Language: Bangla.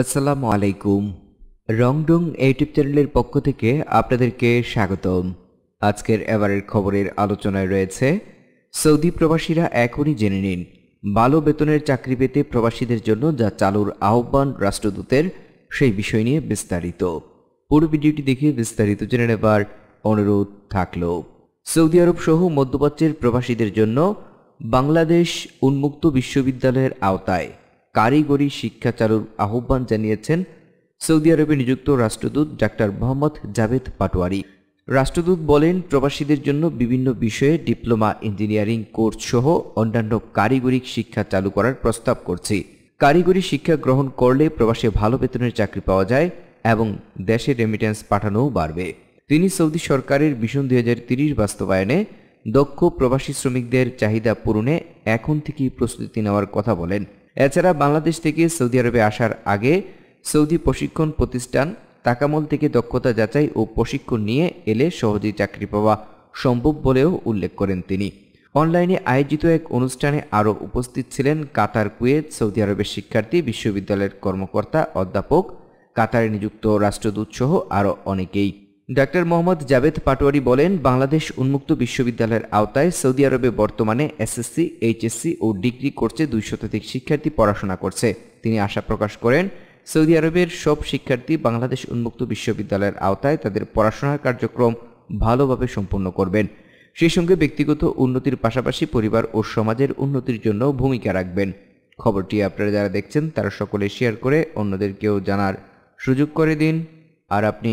আসসালামু আলাইকুম রংডং ইউটিউব চ্যানেলের পক্ষ থেকে আপনাদেরকে স্বাগতম আজকের এবারের খবরের আলোচনায় রয়েছে সৌদি প্রবাসীরা এখনই জেনে নিন ভালো বেতনের চাকরি পেতে প্রবাসীদের জন্য যা চালুর আহ্বান রাষ্ট্রদূতের সেই বিষয় নিয়ে বিস্তারিত পুরো ভিডিওটি দেখে বিস্তারিত জেনে নেবার অনুরোধ থাকল সৌদি আরব সহ মধ্যপ্রাচ্যের প্রবাসীদের জন্য বাংলাদেশ উন্মুক্ত বিশ্ববিদ্যালয়ের আওতায় কারিগরি শিক্ষা চালুর আহ্বান জানিয়েছেন সৌদি আরবে নিযুক্ত রাষ্ট্রদূত ডাক্তার মোহাম্মদ জাভেদ পাটোয়ারি রাষ্ট্রদূত বলেন প্রবাসীদের জন্য বিভিন্ন বিষয়ে ডিপ্লোমা ইঞ্জিনিয়ারিং কোর্স সহ অন্যান্য কারিগরি শিক্ষা চালু করার প্রস্তাব করছি কারিগরি শিক্ষা গ্রহণ করলে প্রবাসে ভালো বেতনের চাকরি পাওয়া যায় এবং দেশে রেমিটেন্স পাঠানোও বাড়বে তিনি সৌদি সরকারের ভীষণ দুই বাস্তবায়নে দক্ষ প্রবাসী শ্রমিকদের চাহিদা পূরণে এখন থেকেই প্রস্তুতি নেওয়ার কথা বলেন এছাড়া বাংলাদেশ থেকে সৌদি আরবে আসার আগে সৌদি প্রশিক্ষণ প্রতিষ্ঠান তাকামল থেকে দক্ষতা যাচাই ও প্রশিক্ষণ নিয়ে এলে সহজেই চাকরি পাওয়া সম্ভব বলেও উল্লেখ করেন তিনি অনলাইনে আয়োজিত এক অনুষ্ঠানে আরও উপস্থিত ছিলেন কাতার কুয়েত সৌদি আরবের শিক্ষার্থী বিশ্ববিদ্যালয়ের কর্মকর্তা অধ্যাপক কাতারে নিযুক্ত রাষ্ট্রদূতসহ আরও অনেকেই ডাক্তার মোহাম্মদ জাভেদ পাটোয়ারি বলেন বাংলাদেশ উন্মুক্ত বিশ্ববিদ্যালয়ের আওতায় সৌদি আরবে বর্তমানে এসএসসি এইচএসসি ও ডিগ্রি করছে দুই শতাধিক শিক্ষার্থী পড়াশোনা করছে তিনি আশা প্রকাশ করেন সৌদি আরবের সব শিক্ষার্থী বাংলাদেশ উন্মুক্ত বিশ্ববিদ্যালয়ের আওতায় তাদের পড়াশোনার কার্যক্রম ভালোভাবে সম্পন্ন করবেন সেই সঙ্গে ব্যক্তিগত উন্নতির পাশাপাশি পরিবার ও সমাজের উন্নতির জন্য ভূমিকা রাখবেন খবরটি আপনারা যারা দেখছেন তারা সকলে শেয়ার করে অন্যদেরকেও জানার সুযোগ করে দিন আর আপনি